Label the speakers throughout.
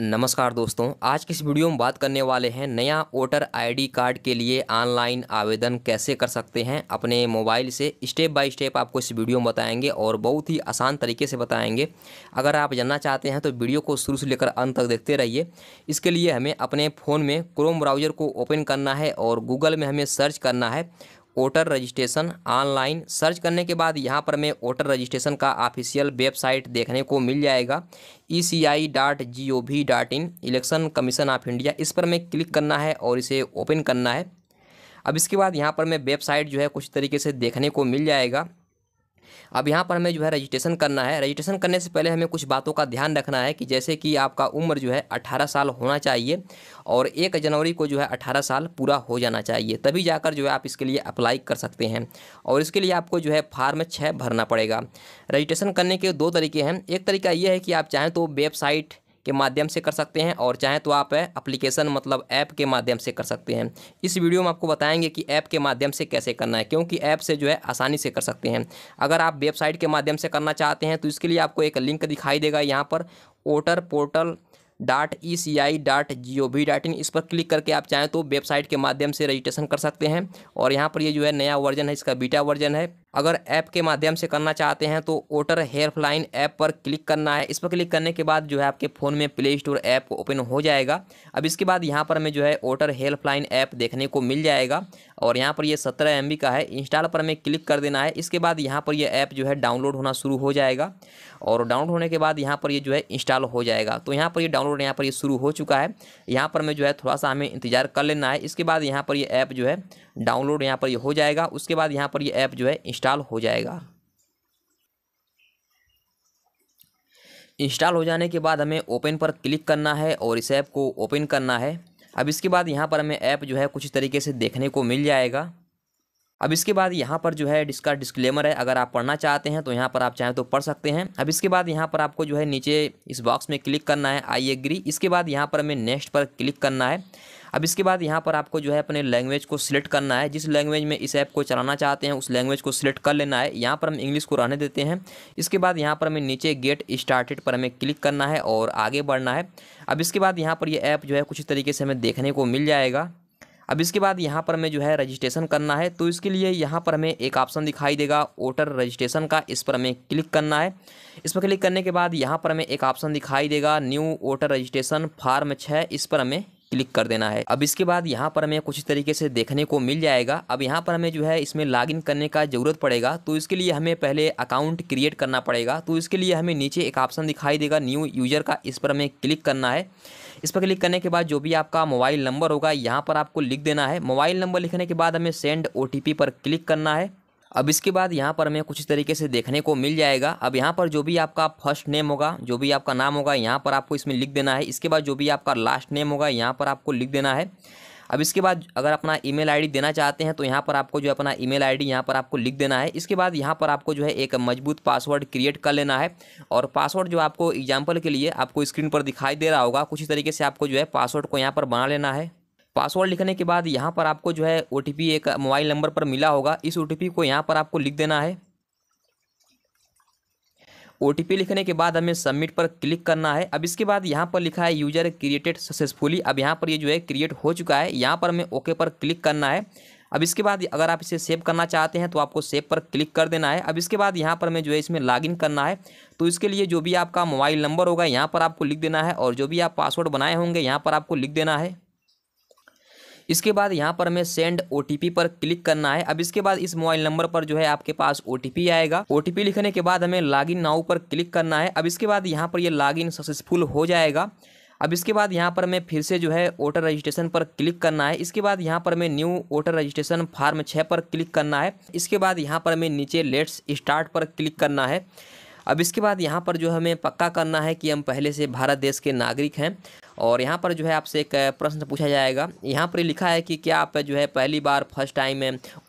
Speaker 1: नमस्कार दोस्तों आज किस इस वीडियो में बात करने वाले हैं नया वोटर आईडी कार्ड के लिए ऑनलाइन आवेदन कैसे कर सकते हैं अपने मोबाइल से स्टेप बाय स्टेप आपको इस वीडियो में बताएंगे और बहुत ही आसान तरीके से बताएंगे अगर आप जानना चाहते हैं तो वीडियो को शुरू से लेकर अंत तक देखते रहिए इसके लिए हमें अपने फ़ोन में क्रोम ब्राउज़र को ओपन करना है और गूगल में हमें सर्च करना है वोटर रजिस्ट्रेशन ऑनलाइन सर्च करने के बाद यहाँ पर मैं वोटर रजिस्ट्रेशन का ऑफिशियल वेबसाइट देखने को मिल जाएगा E C I dot G O V dot in election commission of India इस पर मैं क्लिक करना है और इसे ओपन करना है अब इसके बाद यहाँ पर मैं वेबसाइट जो है कुछ तरीके से देखने को मिल जाएगा अब यहाँ पर हमें जो है रजिस्ट्रेशन करना है रजिस्ट्रेशन करने से पहले हमें कुछ बातों का ध्यान रखना है कि जैसे कि आपका उम्र जो है अठारह साल होना चाहिए और एक जनवरी को जो है अठारह साल पूरा हो जाना चाहिए तभी जाकर जो है आप इसके लिए अप्लाई कर सकते हैं और इसके लिए आपको जो है फार्म छः भरना पड़ेगा रजिस्ट्रेशन करने के दो तरीके हैं एक तरीका यह है कि आप चाहें तो वेबसाइट के माध्यम से कर सकते हैं और चाहें तो आप एप्लीकेशन मतलब ऐप के माध्यम से कर सकते हैं इस वीडियो में आपको बताएंगे कि ऐप के माध्यम से कैसे करना है क्योंकि ऐप से जो है आसानी से कर सकते हैं अगर आप वेबसाइट के माध्यम से करना चाहते हैं तो इसके लिए आपको एक लिंक दिखाई देगा यहाँ पर voter portal dot E C I dot G O V dot in इस पर क्लिक करके आप चाहें तो वेबसाइट के माध्यम से रजिस्ट्रेशन कर सकते हैं और यहाँ पर ये जो है नया वर्जन है इसका बीटा वर्जन है अगर ऐप के माध्यम से करना चाहते हैं तो वोटर हेल्पलाइन ऐप पर क्लिक करना है इस पर क्लिक करने के बाद जो है आपके फ़ोन में प्ले स्टोर ऐप ओपन हो जाएगा अब इसके बाद यहाँ पर हमें जो है वोटर हेल्पलाइन ऐप देखने को मिल जाएगा और यहाँ पर ये सत्रह एम का है इंस्टॉल पर हमें क्लिक कर देना है इसके बाद यहाँ पर यह ऐप जो है डाउनलोड होना शुरू हो जाएगा और डाउनलोड होने के बाद यहाँ पर ये जो है इंस्टॉल हो जाएगा तो यहाँ पर ये डाउनलोड यहाँ पर ये शुरू हो चुका है यहाँ पर हमें जो है थोड़ा सा हमें इंतजार कर लेना है इसके बाद यहाँ पर ये ऐप जो है डाउनलोड यहाँ पर ये हो जाएगा उसके बाद यहाँ पर ये ऐप जो है इंस्टॉल हो जाएगा इंस्टॉल हो जाने के बाद हमें ओपन पर क्लिक करना है और इस ऐप को ओपन करना है अब इसके बाद यहाँ पर हमें ऐप जो है कुछ तरीके से देखने को मिल जाएगा अब इसके बाद यहाँ पर जो है इसका डिस्क्लेमर है अगर आप पढ़ना चाहते हैं तो यहाँ पर आप चाहें तो पढ़ सकते हैं अब इसके बाद यहाँ पर आपको जो है नीचे इस बॉक्स में क्लिक करना है आई एग्री इसके बाद यहाँ पर हमें नेक्स्ट पर क्लिक करना है अब इसके बाद यहाँ पर आपको जो है अपने लैंग्वेज को सिलेक्ट करना है जिस लैंग्वेज में इस ऐप को चलाना चाहते हैं उस लैंग्वेज को सिलेक्ट कर लेना है यहाँ पर हम इंग्लिश को रहने देते हैं इसके बाद यहाँ पर हमें नीचे गेट स्टार्टेड पर हमें क्लिक करना है और आगे बढ़ना है अब इसके बाद यहाँ पर यह ऐप जो है कुछ तरीके से हमें देखने को मिल जाएगा अब इसके बाद यहाँ पर हमें जो है रजिस्ट्रेशन करना है तो इसके लिए यहाँ पर हमें एक ऑप्शन दिखाई देगा वोटर रजिस्ट्रेशन का इस पर हमें क्लिक करना है इस पर क्लिक करने के बाद यहाँ पर हमें एक ऑप्शन दिखाई देगा न्यू वोटर रजिस्ट्रेशन फार्म छः इस पर हमें क्लिक कर देना है अब इसके बाद यहाँ पर हमें कुछ तरीके से देखने को मिल जाएगा अब यहाँ पर हमें जो है इसमें लॉगिन करने का जरूरत पड़ेगा तो इसके लिए हमें पहले अकाउंट क्रिएट करना पड़ेगा तो इसके लिए हमें नीचे एक ऑप्शन दिखाई देगा न्यू यूजर का इस पर हमें क्लिक करना है इस पर क्लिक करने के बाद जो भी आपका मोबाइल नंबर होगा यहाँ पर आपको लिख देना है मोबाइल नंबर लिखने के बाद हमें सेंड ओ पर क्लिक करना है अब इसके बाद यहाँ पर हमें कुछ तरीके से देखने को मिल जाएगा अब यहाँ पर जो भी आपका फर्स्ट नेम होगा जो भी आपका नाम होगा यहाँ पर आपको इसमें लिख देना है इसके बाद जो भी आपका लास्ट नेम होगा यहाँ पर आपको लिख देना है अब इसके बाद अगर अपना ईमेल आईडी देना चाहते हैं तो यहाँ पर आपको जो अपना ईमेल आईडी यहाँ पर आपको लिख देना है इसके बाद यहाँ पर आपको जो है एक मजबूत पासवर्ड क्रिएट कर लेना है और पासवर्ड जो आपको एग्जाम्पल के लिए आपको स्क्रीन पर दिखाई दे रहा होगा कुछ तरीके से आपको जो है पासवर्ड को यहाँ पर बना लेना है पासवर्ड लिखने के बाद यहाँ पर आपको जो है ओ एक मोबाइल नंबर पर मिला होगा इस ओ को यहाँ पर आपको लिख देना है ओ लिखने के बाद हमें सबमिट पर क्लिक करना है अब इसके बाद यहाँ पर लिखा है यूजर क्रिएटेड सक्सेसफुली अब यहाँ पर ये यह जो है क्रिएट हो चुका है यहाँ पर हमें ओके पर क्लिक करना है अब इसके बाद अगर आप इसे सेव करना चाहते हैं तो आपको सेव पर क्लिक कर देना है अब इसके बाद यहाँ पर हमें जो है इसमें लॉगिन करना है तो इसके लिए जो भी आपका मोबाइल नंबर होगा यहाँ पर आपको लिख देना है और जो भी आप पासवर्ड बनाए होंगे यहाँ पर आपको लिख देना है इसके बाद यहाँ पर हमें सेंड ओ पर क्लिक करना है अब इसके बाद इस मोबाइल नंबर पर जो है आपके पास ओ आएगा ओ लिखने के बाद हमें लॉग इन नाउ पर क्लिक करना है अब इसके बाद यहाँ पर ये लॉग इन सक्सेसफुल हो जाएगा अब इसके बाद यहाँ पर हमें फिर से जो है वोटर रजिस्ट्रेशन पर क्लिक करना है इसके बाद यहाँ पर हमें न्यू वोटर रजिस्ट्रेशन फार्म छः पर क्लिक करना है इसके बाद यहाँ पर हमें नीचे लेट्स स्टार्ट पर क्लिक करना है अब इसके बाद यहाँ पर जो हमें पक्का करना है कि हम पहले से भारत देश के नागरिक हैं और यहाँ पर जो है आपसे एक प्रश्न पूछा जाएगा यहाँ पर लिखा है कि क्या आप जो है पहली बार फर्स्ट टाइम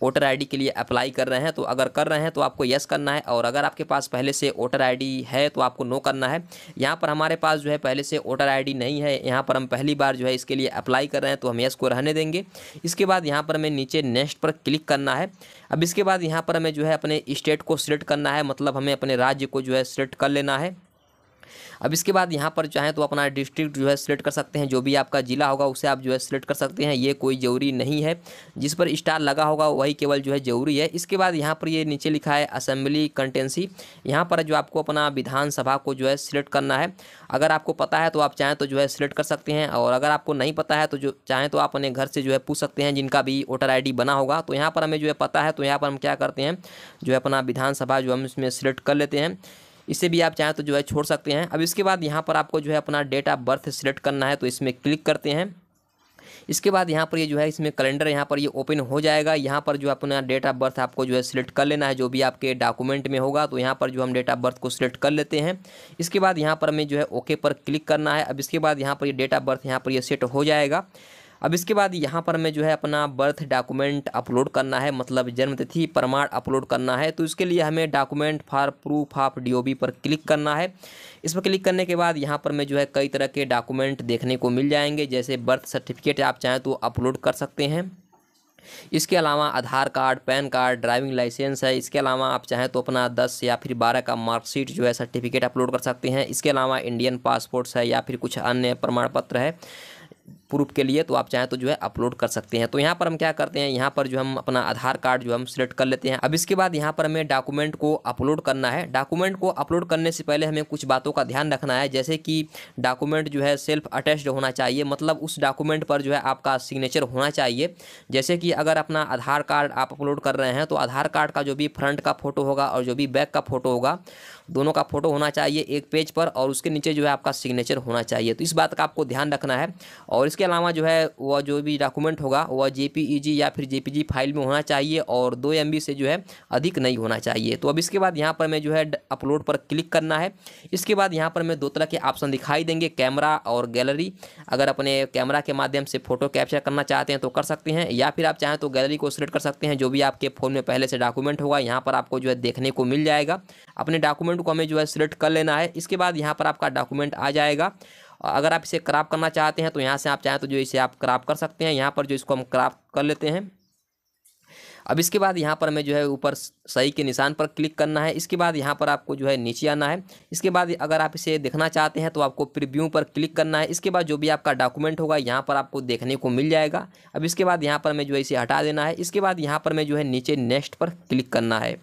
Speaker 1: वोटर आई के लिए अप्लाई कर रहे हैं तो अगर कर रहे हैं तो आपको यस करना है और अगर आपके पास पहले से वोटर आई है तो आपको नो करना है यहाँ पर हमारे पास जो है पहले से वोटर आई नहीं है यहाँ पर हम पहली बार जो है इसके लिए अप्लाई कर रहे हैं तो हम यस को रहने देंगे इसके बाद यहाँ पर हमें नीचे नेक्स्ट पर क्लिक करना है अब इसके बाद यहाँ पर हमें जो है अपने स्टेट को सिलेक्ट करना है मतलब हमें अपने राज्य को जो है सिलेक्ट कर लेना है अब इसके बाद यहाँ पर चाहें तो अपना डिस्ट्रिक्ट जो है सिलेक्ट कर सकते हैं जो भी आपका ज़िला होगा उसे आप जो है सिलेक्ट कर सकते हैं ये कोई ज़रूरी नहीं है जिस पर स्टार लगा होगा वही केवल जो है ज़रूरी है इसके बाद यहाँ पर ये नीचे लिखा है असेंबली कंटेंसी यहाँ पर जो आपको अपना विधानसभा को जो है सिलेक्ट करना है अगर आपको पता है तो आप चाहें तो जो है सिलेक्ट कर सकते हैं और अगर आपको नहीं पता है तो जो चाहें तो आप अपने घर से जो है पूछ सकते हैं जिनका भी वोटर आई बना होगा तो यहाँ पर हमें जो है पता है तो यहाँ पर हम क्या करते हैं जो है अपना विधानसभा जो हम इसमें सिलेक्ट कर लेते हैं इसे भी आप चाहें तो जो है छोड़ सकते हैं अब इसके बाद यहाँ पर आपको जो है अपना डेट ऑफ बर्थ सिलेक्ट करना है तो इसमें क्लिक करते हैं इसके बाद यहाँ पर ये यह जो है इसमें कैलेंडर यहाँ पर ये यह ओपन हो जाएगा यहाँ पर जो अपना डेट ऑफ बर्थ आपको जो है सिलेक्ट कर लेना है जो भी आपके डॉक्यूमेंट में होगा तो यहाँ पर जो हम डेट ऑफ बर्थ को सिलेक्ट कर लेते हैं इसके बाद यहाँ पर हमें जो है ओके पर क्लिक करना है अब इसके बाद यहाँ पर ये यह डेट ऑफ बर्थ यहाँ पर ये सेट हो जाएगा अब इसके बाद यहाँ पर हमें जो है अपना बर्थ डॉक्यूमेंट अपलोड करना है मतलब जन्म तिथि प्रमाण अपलोड करना है तो इसके लिए हमें document for proof of D पर क्लिक करना है इस पर क्लिक करने के बाद यहाँ पर हमें जो है कई तरह के डॉक्यूमेंट देखने को मिल जाएंगे जैसे बर्थ सर्टिफिकेट आप चाहें तो अपलोड कर सकते हैं इसके अलावा Aadhaar card PAN card driving licence है इसके अलावा आप चाहें तो अपना दस या फिर बारह का मार्कशीट जो है सर्टिफिकेट अपलोड कर सकते हैं इसके अलावा इंडियन पासपोर्ट्स है या फिर कुछ अन्य प्रमाण पत्र है प्रूफ के लिए तो आप चाहें तो जो है अपलोड कर सकते हैं तो यहाँ पर हम क्या करते हैं यहाँ पर जो हम अपना आधार कार्ड जो हम सिलेक्ट कर लेते हैं अब इसके बाद यहाँ पर हमें डॉक्यूमेंट को अपलोड करना है डॉक्यूमेंट को अपलोड करने से पहले हमें कुछ बातों का ध्यान रखना है जैसे कि डॉक्यूमेंट जो है सेल्फ अटैच्ड होना चाहिए मतलब उस डॉक्यूमेंट पर जो है आपका सिग्नेचर होना चाहिए जैसे कि अगर अपना आधार कार्ड आप अपलोड कर रहे हैं तो आधार कार्ड का जो भी फ्रंट का फोटो होगा और जो भी बैक का फोटो होगा दोनों का फोटो होना चाहिए एक पेज पर और उसके नीचे जो है आपका सिग्नेचर होना चाहिए तो इस बात का आपको ध्यान रखना है और इसके इसके अलावा जो है वह जो भी डॉक्यूमेंट होगा वह जे e या फिर जे फाइल में होना चाहिए और दो एम से जो है अधिक नहीं होना चाहिए तो अब इसके बाद यहाँ पर मैं जो है अपलोड पर क्लिक करना है इसके बाद यहाँ पर मैं दो तरह के ऑप्शन दिखाई देंगे कैमरा और गैलरी अगर अपने कैमरा के माध्यम से फ़ोटो कैप्चर करना चाहते हैं तो कर सकते हैं या फिर आप चाहें तो गैलरी को सिलेक्ट कर सकते हैं जो भी आपके फ़ोन में पहले से डॉक्यूमेंट होगा यहाँ पर आपको जो है देखने को मिल जाएगा अपने डॉक्यूमेंट को हमें जो है सिलेक्ट कर लेना है इसके बाद यहाँ पर आपका डॉक्यूमेंट आ जाएगा अगर आप इसे क्राप करना चाहते हैं तो यहाँ से आप चाहें तो जो इसे आप क्राप कर सकते हैं यहाँ पर जो इसको हम क्राप कर लेते हैं अब इसके बाद यहाँ पर हमें जो है ऊपर सही के निशान पर क्लिक करना है इसके बाद यहाँ पर आपको जो है नीचे आना है इसके बाद अगर आप इसे देखना चाहते हैं तो आपको प्रीव्यू पर क्लिक करना है इसके बाद जो भी आपका डॉक्यूमेंट होगा यहाँ पर आपको देखने को मिल जाएगा अब इसके बाद यहाँ पर हमें जो है इसे हटा देना है इसके बाद यहाँ पर हमें जो है नीचे नेक्स्ट पर क्लिक करना है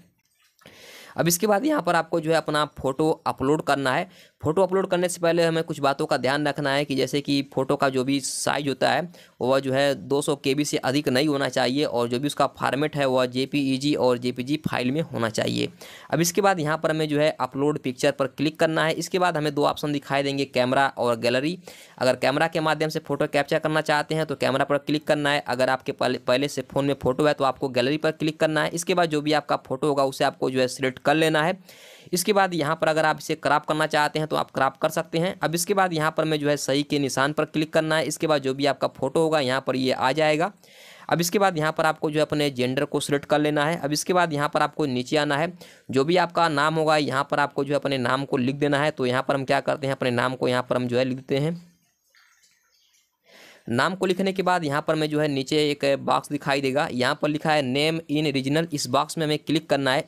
Speaker 1: अब इसके बाद यहाँ पर आपको जो है अपना फ़ोटो अपलोड करना है फ़ोटो अपलोड करने से पहले हमें कुछ बातों का ध्यान रखना है कि जैसे कि फ़ोटो का जो भी साइज होता है वह जो है 200 बी से अधिक नहीं होना चाहिए और जो भी उसका फॉर्मेट है वह जे और जे फाइल में होना चाहिए अब इसके बाद यहाँ पर हमें जो है अपलोड पिक्चर पर क्लिक करना है इसके बाद हमें दो ऑप्शन दिखाई देंगे कैमरा और गैलरी अगर कैमरा के माध्यम से फ़ोटो कैप्चर करना चाहते हैं तो कैमरा पर क्लिक करना है अगर आपके पहले से फ़ोन में फ़ोटो है तो आपको गैलरी पर क्लिक करना है इसके बाद जो भी आपका फ़ोटो होगा उसे आपको जो है सिलेक्ट कर लेना है इसके बाद यहाँ पर अगर आप इसे क्राप करना चाहते हैं तो आप क्राप कर सकते हैं अब इसके बाद यहाँ पर मैं जो है सही के निशान पर क्लिक करना है इसके बाद जो भी आपका फोटो होगा यहाँ पर ये आ जाएगा अब इसके बाद यहाँ पर आपको जो है अपने जेंडर को सिलेक्ट कर लेना है अब इसके बाद यहाँ पर आपको नीचे आना है जो भी आपका नाम होगा यहाँ पर आपको जो है अपने नाम को लिख देना है तो यहाँ पर हम क्या करते हैं अपने नाम को यहाँ पर हम जो है लिख देते हैं नाम को लिखने के बाद यहाँ पर मैं जो है नीचे एक बॉक्स दिखाई देगा यहाँ पर लिखा है नेम इन रीजनल इस बॉक्स में हमें क्लिक करना है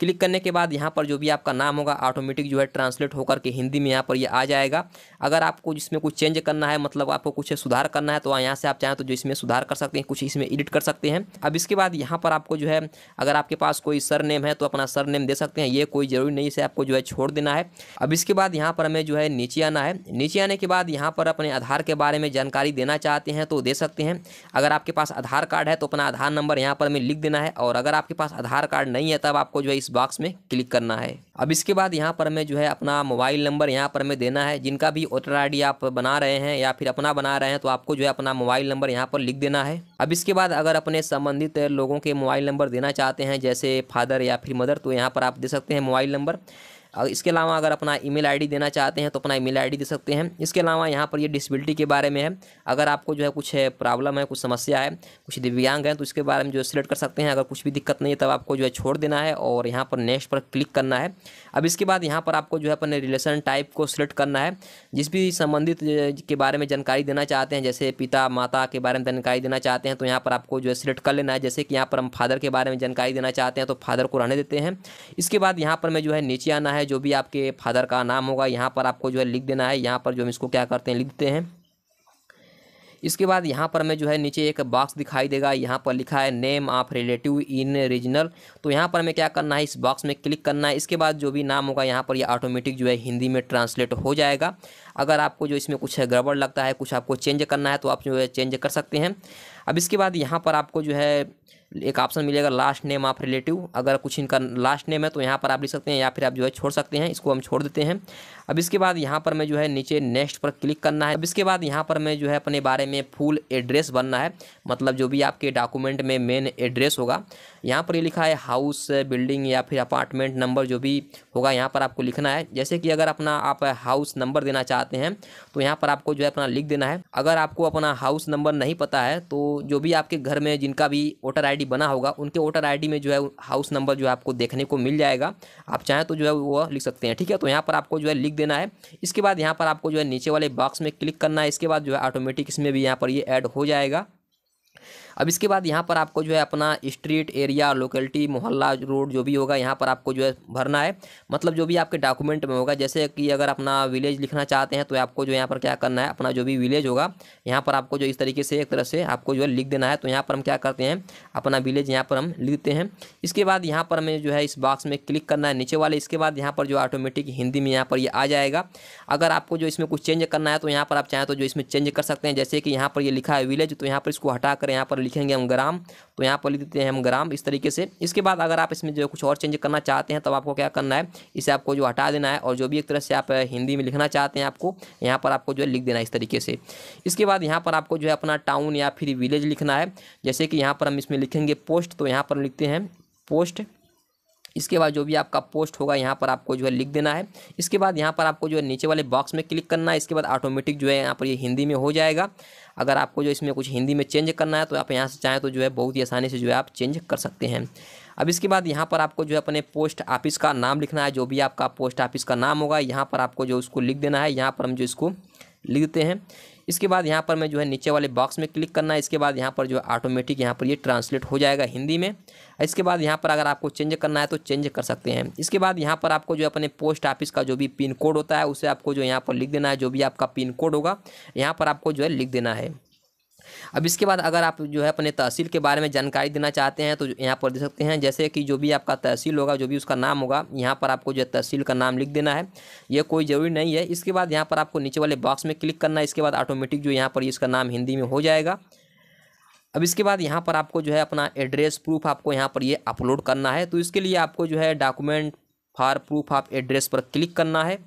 Speaker 1: क्लिक करने के बाद यहाँ पर जो भी आपका नाम होगा ऑटोमेटिक जो है ट्रांसलेट होकर के हिंदी में यहाँ पर ये यह आ जाएगा अगर आपको जिसमें कुछ चेंज करना है मतलब आपको कुछ सुधार करना है तो यहाँ से आप चाहें तो जो इसमें सुधार कर सकते हैं कुछ इसमें एडिट कर सकते हैं अब इसके बाद यहाँ पर आपको जो है अगर आपके पास कोई सर नेम है तो अपना सर नेम दे सकते हैं ये कोई ज़रूरी नहीं इसे आपको जो है छोड़ देना है अब इसके बाद यहाँ पर हमें जो है नीचे आना है नीचे आने के बाद यहाँ पर अपने आधार के बारे में जानकारी देना चाहते हैं तो दे सकते हैं अगर आपके पास आधार कार्ड है तो अपना आधार नंबर यहाँ पर हमें लिख देना है और अगर आपके पास आधार कार्ड नहीं है तब आपको जो है इस बॉक्स में क्लिक करना है अब इसके बाद यहाँ पर हमें जो है अपना मोबाइल नंबर यहाँ पर हमें देना है जिनका भी वोटर आई आप बना रहे हैं या फिर अपना बना रहे हैं तो आपको जो है अपना मोबाइल नंबर यहाँ पर लिख देना है अब इसके बाद अगर अपने संबंधित लोगों के मोबाइल नंबर देना चाहते हैं जैसे फादर या फिर मदर तो यहाँ पर आप दे सकते हैं मोबाइल नंबर और इसके अलावा अगर अपना ईमेल आईडी देना चाहते हैं तो अपना ईमेल आईडी दे सकते हैं इसके अलावा यहाँ पर ये डिसबिलिटी के बारे में है अगर आपको जो है कुछ प्रॉब्लम है कुछ समस्या है कुछ दिव्यांग है तो इसके बारे में जो है सिलेक्ट कर सकते हैं अगर कुछ भी दिक्कत नहीं है तब आपको जो है छोड़ देना है और यहाँ पर नेक्स्ट पर क्लिक करना है अब इसके बाद यहाँ पर आपको जो है अपने रिलेशन टाइप को सिलेक्ट करना है जिस भी संबंधित के बारे में जानकारी देना चाहते हैं जैसे पिता माता के बारे में जानकारी देना चाहते हैं तो यहाँ पर आपको जो है सिलेक्ट कर लेना है जैसे कि यहाँ पर हम फादर के बारे में जानकारी देना चाहते हैं तो फादर को रहने देते हैं इसके बाद यहाँ पर मैं जो है नीचे आना है है जो भी आपके फादर का नाम होगा यहाँ पर आपको जो है लिख देना है यहाँ पर जो हम इसको क्या करते हैं लिखते हैं इसके बाद यहाँ पर हमें जो है नीचे एक बॉक्स दिखाई देगा यहाँ पर लिखा है name of relative in regional तो यहाँ पर हमें क्या करना है इस बॉक्स में क्लिक करना है इसके बाद जो भी नाम होगा यहाँ पर ये यह ऑटोमेटिक जो है हिंदी में ट्रांसलेट हो जाएगा अगर आपको जो इसमें कुछ गड़बड़ लगता है कुछ आपको चेंज करना है तो आप जो है चेंज कर सकते हैं अब इसके बाद यहाँ पर आपको जो है एक ऑप्शन मिलेगा लास्ट नेम ऑफ रिलेटिव अगर कुछ इनका लास्ट नेम है तो यहाँ पर आप लिख सकते हैं या फिर आप जो है छोड़ सकते हैं इसको हम छोड़ देते हैं अब इसके बाद यहाँ पर मैं जो है नीचे नेक्स्ट पर क्लिक करना है अब इसके बाद यहाँ पर मैं जो है अपने बारे में फुल एड्रेस बनना है मतलब जो भी आपके डॉक्यूमेंट में मेन एड्रेस होगा यहाँ पर ये लिखा है हाउस बिल्डिंग या फिर अपार्टमेंट नंबर जो भी होगा यहाँ पर आपको लिखना है जैसे कि अगर अपना आप हाउस नंबर देना चाहते हैं तो यहाँ पर आपको जो है अपना लिख देना है अगर आपको अपना हाउस नंबर नहीं पता है तो जो भी आपके घर में जिनका भी वोटर आई बना होगा उनके वोटर आई में जो है हाउस नंबर जो है आपको देखने को मिल जाएगा आप चाहें तो जो है वो लिख सकते हैं ठीक है तो यहाँ पर आपको जो है लिख देना है इसके बाद यहाँ पर आपको जो है नीचे वाले बॉक्स में क्लिक करना है इसके बाद जो है ऑटोमेटिक इसमें भी यहाँ पर ये ऐड हो जाएगा अब इसके बाद यहाँ पर आपको जो है अपना स्ट्रीट एरिया लोकेलिटी मोहल्ला रोड जो भी होगा यहाँ पर आपको जो है भरना है मतलब जो भी आपके डॉक्यूमेंट में होगा जैसे कि अगर अपना विलेज लिखना चाहते हैं तो आपको जो यहाँ पर क्या करना है अपना जो भी विलेज होगा यहाँ पर आपको जो इस तरीके से एक तरह से आपको जो है लिख देना है तो यहाँ पर हम क्या करते हैं अपना विलेज यहाँ पर हम लिखते हैं इसके बाद यहाँ पर हमें जो है इस बॉक्स में क्लिक करना है नीचे वाले इसके बाद यहाँ पर जो ऑटोमेटिक हिंदी में यहाँ पर ये यह आ जाएगा अगर आपको जो इसमें कुछ चेंज करना है तो यहाँ पर आप चाहें तो जो इसमें चेंज कर सकते हैं जैसे कि यहाँ पर ये यह लिखा है विलेज तो यहाँ पर इसको हटा कर यहाँ पर लिखेंगे हम ग्राम तो यहाँ पर लिख देते हैं हम ग्राम इस तरीके से इसके बाद अगर आप इसमें जो कुछ और चेंज करना चाहते हैं तब तो आपको क्या करना है इसे आपको जो हटा देना है और जो भी एक तरह से आप हिंदी में लिखना चाहते हैं आपको यहाँ पर आपको जो है लिख देना है इस तरीके से इसके बाद यहाँ पर आपको जो है अपना टाउन या फिर विलेज लिखना है जैसे कि यहाँ पर हम इसमें लिखेंगे पोस्ट तो यहाँ पर लिखते हैं पोस्ट इसके बाद जो भी आपका पोस्ट होगा यहाँ पर आपको जो है लिख देना है इसके बाद यहाँ पर आपको जो है नीचे वाले बॉक्स में क्लिक करना है इसके बाद ऑटोमेटिक जो है यहाँ पर ये यह हिंदी में हो जाएगा अगर आपको जो इसमें कुछ हिंदी में चेंज करना है तो आप यहाँ से चाहें तो जो है बहुत ही आसानी से जो है आप चेंज कर सकते हैं अब इसके बाद यहाँ पर आपको जो है अपने पोस्ट ऑफिस का नाम लिखना है जो भी आपका पोस्ट ऑफिस का नाम होगा यहाँ पर आपको जो उसको लिख देना है यहाँ पर हम जो इसको लिख देते हैं इसके बाद यहाँ पर मैं जो है नीचे वाले बॉक्स में क्लिक करना है इसके बाद यहाँ पर जो है ऑटोमेटिक यहाँ पर ये यह ट्रांसलेट हो जाएगा हिंदी में इसके बाद यहाँ पर अगर आपको चेंज करना है तो चेंज कर सकते हैं इसके बाद यहाँ पर आपको जो अपने पोस्ट ऑफिस का जो भी पिन कोड होता है उसे आपको जो यहाँ पर लिख देना है जो भी आपका पिन कोड होगा यहाँ पर आपको जो है लिख देना है अब इसके बाद अगर आप जो है अपने तहसील के बारे में जानकारी देना चाहते हैं तो यहाँ पर दे सकते हैं जैसे कि जो भी आपका तहसील होगा जो भी उसका नाम होगा यहाँ पर आपको जो है तहसील का नाम लिख देना है ये कोई ज़रूरी नहीं है इसके बाद यहाँ पर आपको नीचे वाले बॉक्स में क्लिक करना है इसके बाद ऑटोमेटिक जो यहाँ पर इसका नाम हिंदी में हो जाएगा अब इसके बाद यहाँ पर आपको जो है अपना एड्रेस प्रूफ आपको यहाँ पर ये अपलोड करना है तो इसके लिए आपको जो है document for proof of address पर क्लिक करना है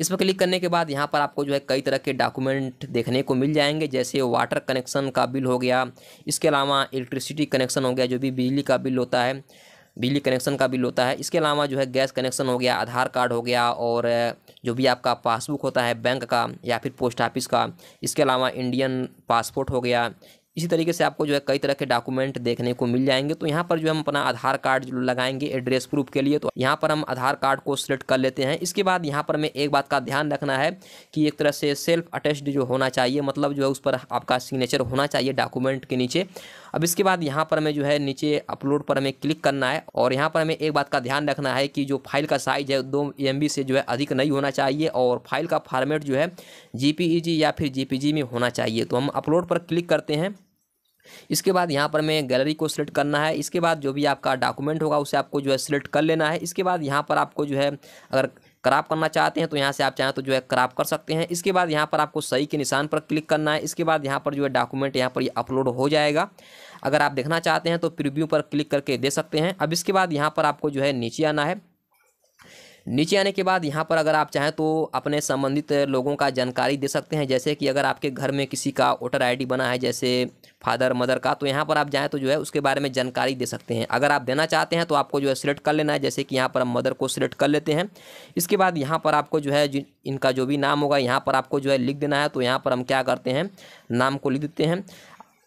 Speaker 1: इस पर क्लिक करने के बाद यहाँ पर आपको जो है कई तरह के डॉक्यूमेंट देखने को मिल जाएंगे जैसे वाटर कनेक्शन का बिल हो गया इसके अलावा इलेक्ट्रिसिटी कनेक्शन हो गया जो भी बिजली का बिल होता है बिजली कनेक्शन का बिल होता है इसके अलावा जो है गैस कनेक्शन हो गया आधार कार्ड हो गया और जो भी आपका पासबुक होता है बैंक का या फिर पोस्ट ऑफिस का इसके अलावा इंडियन पासपोर्ट हो गया इसी तरीके से आपको जो है कई तरह के डॉक्यूमेंट देखने को मिल जाएंगे तो यहाँ पर जो हम अपना आधार कार्ड लगाएंगे एड्रेस प्रूफ के लिए तो यहाँ पर हम आधार कार्ड को सिलेक्ट कर लेते हैं इसके बाद यहाँ पर हमें एक बात का ध्यान रखना है कि एक तरह से सेल्फ अटेस्ड जो होना चाहिए मतलब जो है उस पर आपका सिग्नेचर होना चाहिए डॉक्यूमेंट के नीचे अब इसके बाद यहाँ पर हमें जो है नीचे अपलोड पर हमें क्लिक करना है और यहाँ पर हमें एक बात का ध्यान रखना है कि जो फाइल का साइज है दो एम से जो है अधिक नहीं होना चाहिए और फाइल का फॉर्मेट जो है जी e या फिर जी में होना चाहिए तो हम अपलोड पर क्लिक करते हैं इसके बाद यहाँ पर मैं गैलरी को सिलेक्ट करना है इसके बाद जो भी आपका डॉक्यूमेंट होगा उसे आपको जो है सिलेक्ट कर लेना है इसके बाद यहाँ पर आपको जो है अगर क्राप करना चाहते हैं तो यहाँ से आप चाहें तो जो है क्राप कर सकते हैं इसके बाद यहाँ पर आपको सही के निशान पर क्लिक करना है इसके बाद यहाँ पर जो है डॉक्यूमेंट यहाँ पर ये यह अपलोड हो जाएगा अगर आप देखना चाहते हैं तो प्रिव्यू पर क्लिक करके दे सकते हैं अब इसके बाद यहाँ पर आपको जो है नीचे आना है नीचे आने के बाद यहाँ पर अगर आप चाहें तो अपने संबंधित लोगों का जानकारी दे सकते हैं जैसे कि अगर आपके घर में किसी का वोटर आई बना है जैसे फादर मदर का तो यहाँ पर आप जाएँ तो जो है उसके बारे में जानकारी दे सकते हैं अगर आप देना चाहते हैं तो आपको जो है सिलेक्ट कर लेना है जैसे कि यहाँ पर हम मदर को सिलेक्ट कर लेते हैं इसके बाद यहाँ पर आपको जो है इनका जो भी नाम होगा यहाँ पर आपको जो है लिख देना है तो यहाँ पर हम क्या करते हैं नाम को लिख देते हैं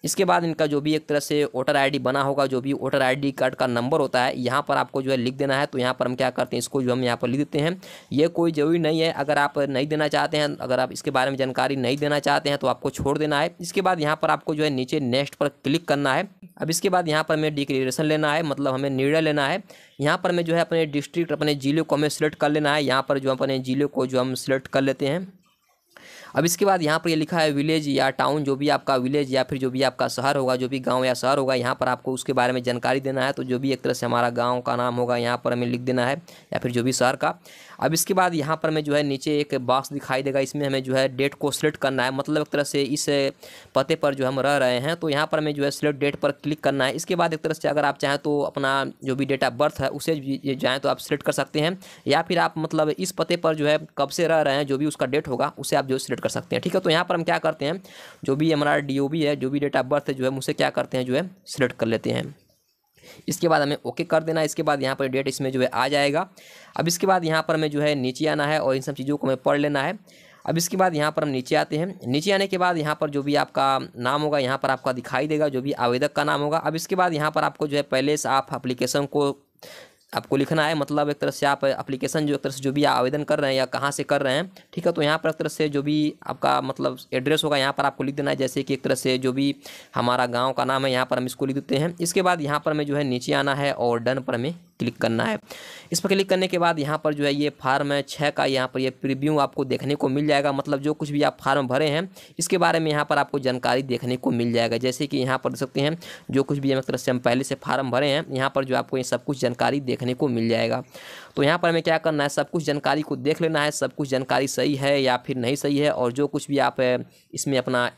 Speaker 1: इसके बाद इनका जो भी एक तरह से वोटर आईडी बना होगा जो भी वोटर आईडी कार्ड का नंबर होता है यहाँ पर आपको जो है लिख देना है तो यहाँ पर हम क्या करते हैं इसको जो हम यहाँ पर लिख देते हैं ये कोई ज़रूरी नहीं है अगर आप नहीं देना चाहते हैं अगर आप इसके बारे में जानकारी नहीं देना चाहते हैं तो आपको छोड़ देना है इसके बाद यहाँ पर आपको जो है नीचे नेक्स्ट पर क्लिक करना है अब इसके बाद यहाँ पर हमें डिक्लेरेशन लेना है मतलब हमें निर्णय लेना है यहाँ पर हमें जो है अपने डिस्ट्रिक्ट अपने ज़िले को हमें सिलेक्ट कर लेना है यहाँ पर जो अपने ज़िले को जो हम सिलेक्ट कर लेते हैं अब इसके बाद यहाँ पर ये लिखा है विलेज या टाउन जो भी आपका विलेज या फिर जो भी आपका शहर होगा जो भी गाँव या शहर होगा यहाँ पर आपको उसके बारे में जानकारी देना है तो जो भी एक तरह से हमारा गाँव का नाम होगा यहाँ पर हमें लिख देना है या फिर जो भी शहर का अब इसके बाद यहाँ पर हमें जो है नीचे एक बॉक्स दिखाई देगा इसमें हमें जो है डेट को सिलेक्ट करना है मतलब एक तरह से इस पते पर जो हम रह रहे हैं तो यहाँ पर हमें जो है सिलेक्ट डेट पर क्लिक करना है इसके बाद एक तरह से अगर आप चाहें तो अपना जो भी डेट ऑफ बर्थ है उसे जाएँ तो आप सिलेक्ट कर सकते हैं या फिर आप मतलब इस पते पर जो है कब से रह रहे हैं जो भी उसका डेट होगा उसे आप जो सिलेक्ट कर सकते हैं ठीक है तो यहाँ पर हम क्या करते हैं जो भी हमारा डी है जो भी डेट ऑफ बर्थ है जो है उसे क्या करते हैं जो है सिलेक्ट कर लेते हैं इसके बाद हमें ओके कर देना इसके बाद यहाँ पर डेट इसमें जो है आ जाएगा अब इसके बाद यहाँ पर हमें जो है नीचे आना है और इन सब चीज़ों को हमें पढ़ लेना है अब इसके बाद यहाँ पर हम नीचे आते हैं नीचे आने के बाद यहाँ पर जो भी आपका नाम होगा यहाँ पर आपका दिखाई देगा जो भी आवेदक का नाम होगा अब इसके बाद यहाँ पर आपको जो है पहले से आप अप्लीकेशन को आपको लिखना है मतलब एक तरह से आप एप्लीकेशन जो एक तरह से जो भी आवेदन कर रहे हैं या कहाँ से कर रहे हैं ठीक है तो यहाँ पर एक तरह से जो भी आपका मतलब एड्रेस होगा यहाँ पर आपको लिख देना है जैसे कि एक तरह से जो भी हमारा गाँव का नाम है यहाँ पर हम इसको लिख देते हैं इसके बाद यहाँ पर हमें जो है नीचे आना है और डन पर हमें क्लिक करना है इस पर क्लिक करने के बाद यहाँ पर जो है ये फार्म है छः का यहाँ पर ये प्रीव्यू आपको देखने को मिल जाएगा मतलब जो कुछ भी आप फार्म भरे हैं इसके बारे में यहाँ पर आपको जानकारी देखने को मिल जाएगा जैसे कि यहाँ पर देख सकते हैं जो कुछ भी हम एक मतलब तरह से हम पहले से फार्म भरे हैं यहाँ पर जो आपको ये सब कुछ जानकारी देखने को मिल जाएगा तो यहाँ पर हमें क्या करना है सब कुछ जानकारी को देख लेना है सब कुछ जानकारी सही है या फिर नहीं सही है और जो कुछ भी आप इसमें अपना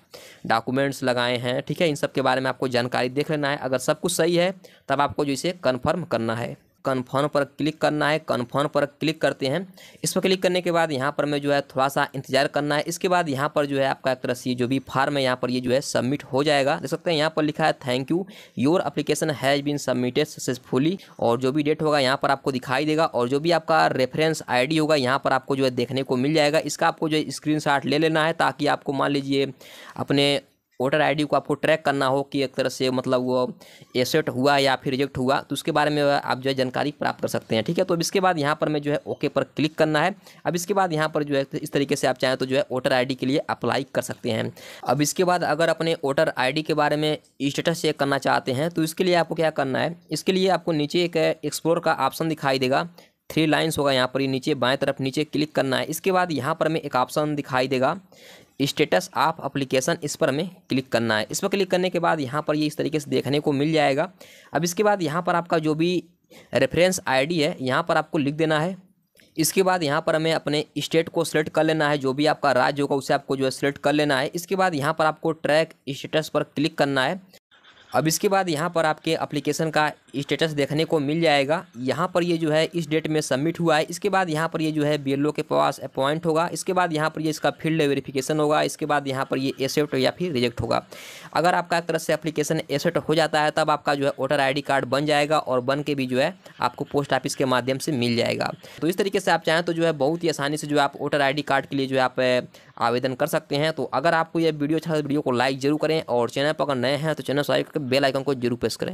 Speaker 1: डॉक्यूमेंट्स लगाए हैं ठीक है इन सब के बारे में आपको जानकारी देख लेना है अगर सब कुछ सही है तब आपको जो इसे कन्फर्म करना है कन्फर्म पर क्लिक करना है कन्फर्म पर क्लिक करते हैं इस पर क्लिक करने के बाद यहाँ पर मैं जो है थोड़ा सा इंतजार करना है इसके बाद यहाँ पर जो है आपका एक तरह से जो भी फार्म है यहाँ पर ये जो है सबमिट हो जाएगा देख सकते हैं यहाँ पर लिखा है thank you your application has been submitted successfully और जो भी डेट होगा यहाँ पर आपको दिखाई देगा और जो भी आपका रेफरेंस आई होगा यहाँ पर आपको जो है देखने को मिल जाएगा इसका आपको जो है स्क्रीन ले लेना है ताकि आपको मान लीजिए अपने वोटर आईडी को आपको ट्रैक करना हो कि एक तरह से मतलब वो एसेट हुआ या फिर रिजेक्ट हुआ तो उसके बारे में आप जो है जानकारी प्राप्त कर सकते हैं ठीक है तो अब इसके बाद यहाँ पर मैं जो है ओके पर क्लिक करना है अब इसके बाद यहाँ पर जो है इस तरीके से आप चाहें तो जो है वोटर आई के लिए अप्लाई कर सकते हैं अब इसके बाद अगर अपने वोटर आई के बारे में स्टेटस चेक करना चाहते हैं तो इसके लिए आपको क्या करना है इसके लिए आपको नीचे एक एक्सप्लोर का ऑप्शन दिखाई देगा थ्री लाइन्स होगा यहाँ पर ये नीचे बाएं तरफ नीचे क्लिक करना है इसके बाद यहाँ पर हमें एक ऑप्शन दिखाई देगा स्टेटस ऑफ अप्लीकेशन इस पर हमें क्लिक करना है इस पर क्लिक करने के बाद यहाँ पर ये इस तरीके से देखने को मिल जाएगा अब इसके बाद यहाँ पर आपका जो भी रेफरेंस आईडी है यहाँ पर आपको लिख देना है इसके बाद यहाँ पर हमें अपने स्टेट को सिलेक्ट कर लेना है जो भी आपका राज्य होगा उसे आपको जो है सिलेक्ट कर लेना है इसके बाद यहाँ पर आपको ट्रैक स्टेटस पर क्लिक करना है अब इसके बाद यहाँ पर आपके एप्लीकेशन का स्टेटस देखने को मिल जाएगा यहाँ पर ये जो है इस डेट में सबमिट हुआ है इसके बाद यहाँ पर ये जो है बी के पास अपॉइंट होगा इसके बाद यहाँ पर ये इसका फील्ड वेरिफिकेशन होगा इसके बाद यहाँ पर ये एक्सेप्ट या फिर रिजेक्ट होगा अगर आपका एक तरह से अप्लीकेशन एक्सेप्ट हो जाता है तब आपका जो है वोटर आई कार्ड बन जाएगा और बन के भी जो है आपको पोस्ट ऑफिस के माध्यम से मिल जाएगा तो इस तरीके से आप चाहें तो जो है बहुत ही आसानी से जो आप वोटर आई कार्ड के लिए जो है आप आवेदन कर सकते हैं तो अगर आपको यह वीडियो अच्छा वीडियो को लाइक जरूर करें और चैनल पर अगर नए हैं तो चैनल सब्सक्राइब करके बेलाइकन को जरूर प्रेस करें